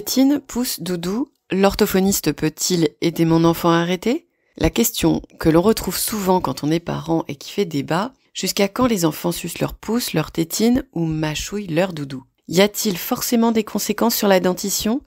Tétine, Pouce, Doudou, l'orthophoniste peut-il aider mon enfant à arrêter La question que l'on retrouve souvent quand on est parent et qui fait débat, jusqu'à quand les enfants sucent leur pouce, leur tétine ou mâchouillent leur doudou Y a-t-il forcément des conséquences sur la dentition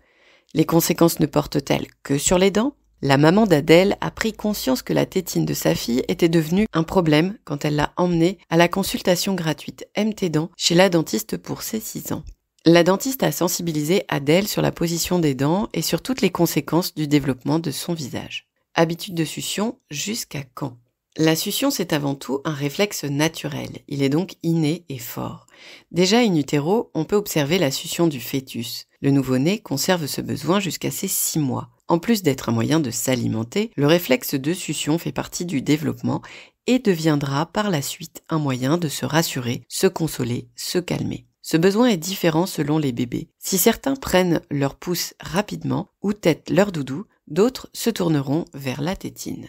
Les conséquences ne portent-elles que sur les dents la maman d'Adèle a pris conscience que la tétine de sa fille était devenue un problème quand elle l'a emmenée à la consultation gratuite mt dents chez la dentiste pour ses 6 ans. La dentiste a sensibilisé Adèle sur la position des dents et sur toutes les conséquences du développement de son visage. Habitude de succion jusqu'à quand La succion, c'est avant tout un réflexe naturel. Il est donc inné et fort. Déjà in utero, on peut observer la succion du fœtus. Le nouveau-né conserve ce besoin jusqu'à ses 6 mois. En plus d'être un moyen de s'alimenter, le réflexe de succion fait partie du développement et deviendra par la suite un moyen de se rassurer, se consoler, se calmer. Ce besoin est différent selon les bébés. Si certains prennent leur pouce rapidement ou têtent leur doudou, d'autres se tourneront vers la tétine.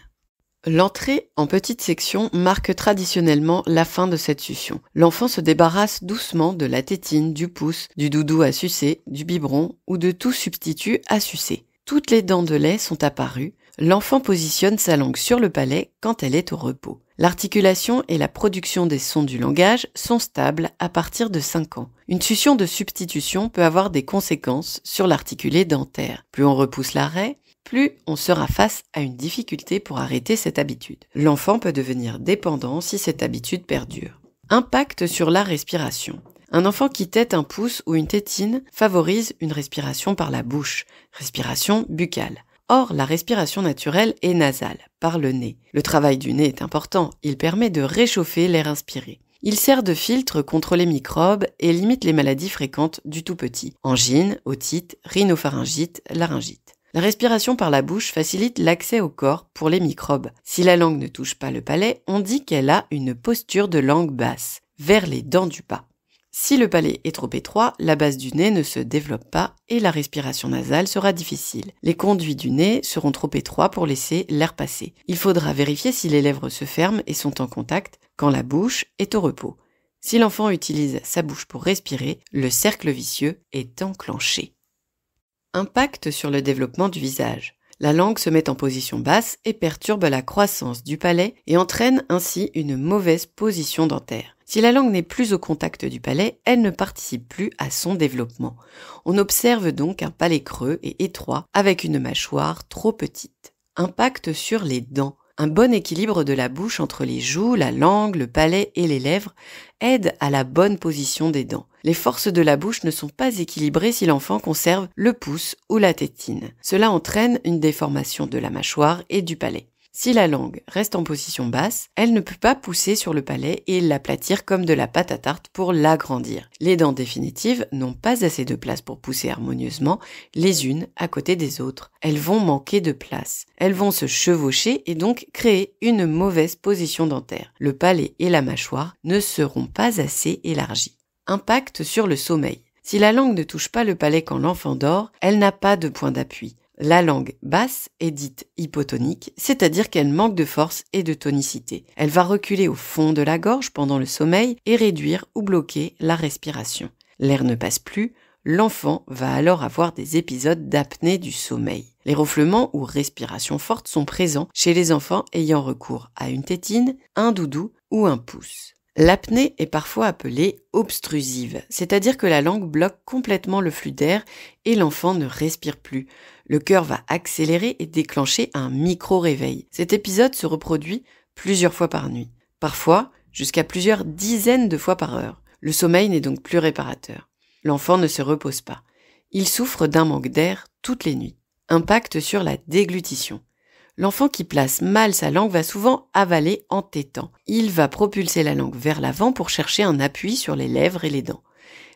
L'entrée en petite section marque traditionnellement la fin de cette succion. L'enfant se débarrasse doucement de la tétine, du pouce, du doudou à sucer, du biberon ou de tout substitut à sucer. Toutes les dents de lait sont apparues. L'enfant positionne sa langue sur le palais quand elle est au repos. L'articulation et la production des sons du langage sont stables à partir de 5 ans. Une succion de substitution peut avoir des conséquences sur l'articulé dentaire. Plus on repousse l'arrêt, plus on sera face à une difficulté pour arrêter cette habitude. L'enfant peut devenir dépendant si cette habitude perdure. Impact sur la respiration. Un enfant qui tète un pouce ou une tétine favorise une respiration par la bouche, respiration buccale. Or, la respiration naturelle est nasale, par le nez. Le travail du nez est important, il permet de réchauffer l'air inspiré. Il sert de filtre contre les microbes et limite les maladies fréquentes du tout petit. Angine, otite, rhinopharyngite, laryngite. La respiration par la bouche facilite l'accès au corps pour les microbes. Si la langue ne touche pas le palais, on dit qu'elle a une posture de langue basse, vers les dents du bas. Si le palais est trop étroit, la base du nez ne se développe pas et la respiration nasale sera difficile. Les conduits du nez seront trop étroits pour laisser l'air passer. Il faudra vérifier si les lèvres se ferment et sont en contact quand la bouche est au repos. Si l'enfant utilise sa bouche pour respirer, le cercle vicieux est enclenché. Impact sur le développement du visage. La langue se met en position basse et perturbe la croissance du palais et entraîne ainsi une mauvaise position dentaire. Si la langue n'est plus au contact du palais, elle ne participe plus à son développement. On observe donc un palais creux et étroit avec une mâchoire trop petite. Impact sur les dents. Un bon équilibre de la bouche entre les joues, la langue, le palais et les lèvres aide à la bonne position des dents. Les forces de la bouche ne sont pas équilibrées si l'enfant conserve le pouce ou la tétine. Cela entraîne une déformation de la mâchoire et du palais. Si la langue reste en position basse, elle ne peut pas pousser sur le palais et l'aplatir comme de la pâte à tarte pour l'agrandir. Les dents définitives n'ont pas assez de place pour pousser harmonieusement les unes à côté des autres. Elles vont manquer de place. Elles vont se chevaucher et donc créer une mauvaise position dentaire. Le palais et la mâchoire ne seront pas assez élargis. Impact sur le sommeil. Si la langue ne touche pas le palais quand l'enfant dort, elle n'a pas de point d'appui. La langue basse est dite hypotonique, c'est-à-dire qu'elle manque de force et de tonicité. Elle va reculer au fond de la gorge pendant le sommeil et réduire ou bloquer la respiration. L'air ne passe plus, l'enfant va alors avoir des épisodes d'apnée du sommeil. Les ronflements ou respirations fortes sont présents chez les enfants ayant recours à une tétine, un doudou ou un pouce. L'apnée est parfois appelée obstrusive, c'est-à-dire que la langue bloque complètement le flux d'air et l'enfant ne respire plus. Le cœur va accélérer et déclencher un micro-réveil. Cet épisode se reproduit plusieurs fois par nuit, parfois jusqu'à plusieurs dizaines de fois par heure. Le sommeil n'est donc plus réparateur. L'enfant ne se repose pas. Il souffre d'un manque d'air toutes les nuits. Impact sur la déglutition. L'enfant qui place mal sa langue va souvent avaler en tétant. Il va propulser la langue vers l'avant pour chercher un appui sur les lèvres et les dents.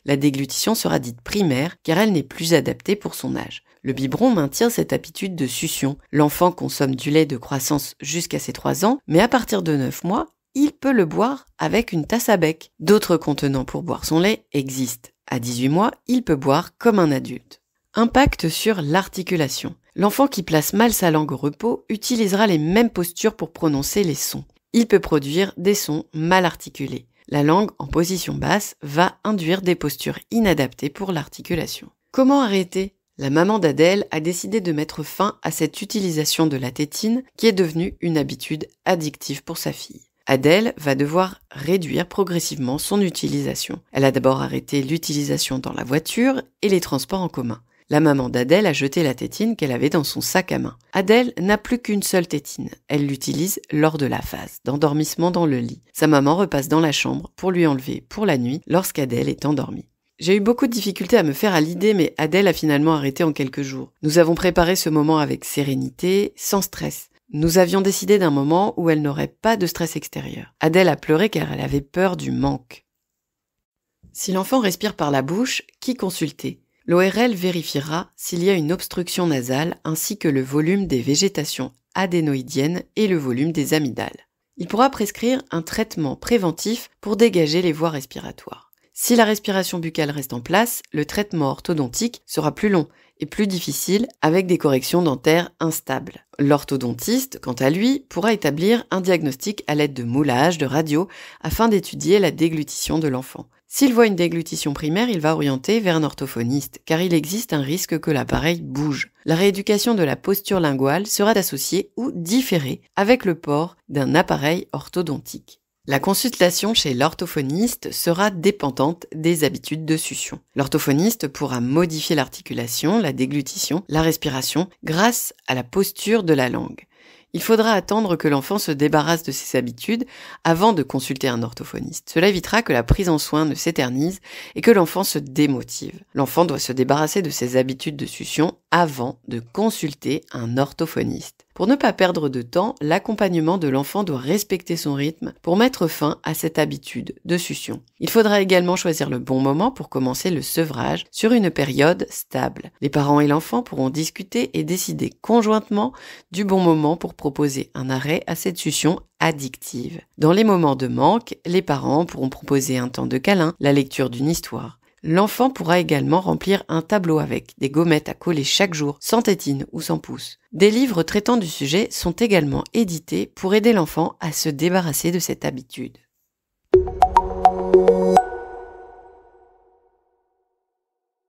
La déglutition sera dite primaire car elle n'est plus adaptée pour son âge. Le biberon maintient cette habitude de succion. L'enfant consomme du lait de croissance jusqu'à ses 3 ans, mais à partir de 9 mois, il peut le boire avec une tasse à bec. D'autres contenants pour boire son lait existent. À 18 mois, il peut boire comme un adulte. Impact sur l'articulation. L'enfant qui place mal sa langue au repos utilisera les mêmes postures pour prononcer les sons. Il peut produire des sons mal articulés. La langue en position basse va induire des postures inadaptées pour l'articulation. Comment arrêter La maman d'Adèle a décidé de mettre fin à cette utilisation de la tétine qui est devenue une habitude addictive pour sa fille. Adèle va devoir réduire progressivement son utilisation. Elle a d'abord arrêté l'utilisation dans la voiture et les transports en commun. La maman d'Adèle a jeté la tétine qu'elle avait dans son sac à main. Adèle n'a plus qu'une seule tétine. Elle l'utilise lors de la phase d'endormissement dans le lit. Sa maman repasse dans la chambre pour lui enlever pour la nuit lorsqu'Adèle est endormie. J'ai eu beaucoup de difficultés à me faire à l'idée, mais Adèle a finalement arrêté en quelques jours. Nous avons préparé ce moment avec sérénité, sans stress. Nous avions décidé d'un moment où elle n'aurait pas de stress extérieur. Adèle a pleuré car elle avait peur du manque. Si l'enfant respire par la bouche, qui consulter l'ORL vérifiera s'il y a une obstruction nasale ainsi que le volume des végétations adénoïdiennes et le volume des amygdales. Il pourra prescrire un traitement préventif pour dégager les voies respiratoires. Si la respiration buccale reste en place, le traitement orthodontique sera plus long et plus difficile avec des corrections dentaires instables. L'orthodontiste, quant à lui, pourra établir un diagnostic à l'aide de moulages, de radios, afin d'étudier la déglutition de l'enfant. S'il voit une déglutition primaire, il va orienter vers un orthophoniste, car il existe un risque que l'appareil bouge. La rééducation de la posture linguale sera associée ou différée avec le port d'un appareil orthodontique. La consultation chez l'orthophoniste sera dépendante des habitudes de succion. L'orthophoniste pourra modifier l'articulation, la déglutition, la respiration grâce à la posture de la langue il faudra attendre que l'enfant se débarrasse de ses habitudes avant de consulter un orthophoniste. Cela évitera que la prise en soin ne s'éternise et que l'enfant se démotive. L'enfant doit se débarrasser de ses habitudes de succion avant de consulter un orthophoniste. Pour ne pas perdre de temps, l'accompagnement de l'enfant doit respecter son rythme pour mettre fin à cette habitude de succion. Il faudra également choisir le bon moment pour commencer le sevrage sur une période stable. Les parents et l'enfant pourront discuter et décider conjointement du bon moment pour proposer un arrêt à cette succion addictive. Dans les moments de manque, les parents pourront proposer un temps de câlin, la lecture d'une histoire. L'enfant pourra également remplir un tableau avec des gommettes à coller chaque jour, sans tétine ou sans pouce. Des livres traitant du sujet sont également édités pour aider l'enfant à se débarrasser de cette habitude.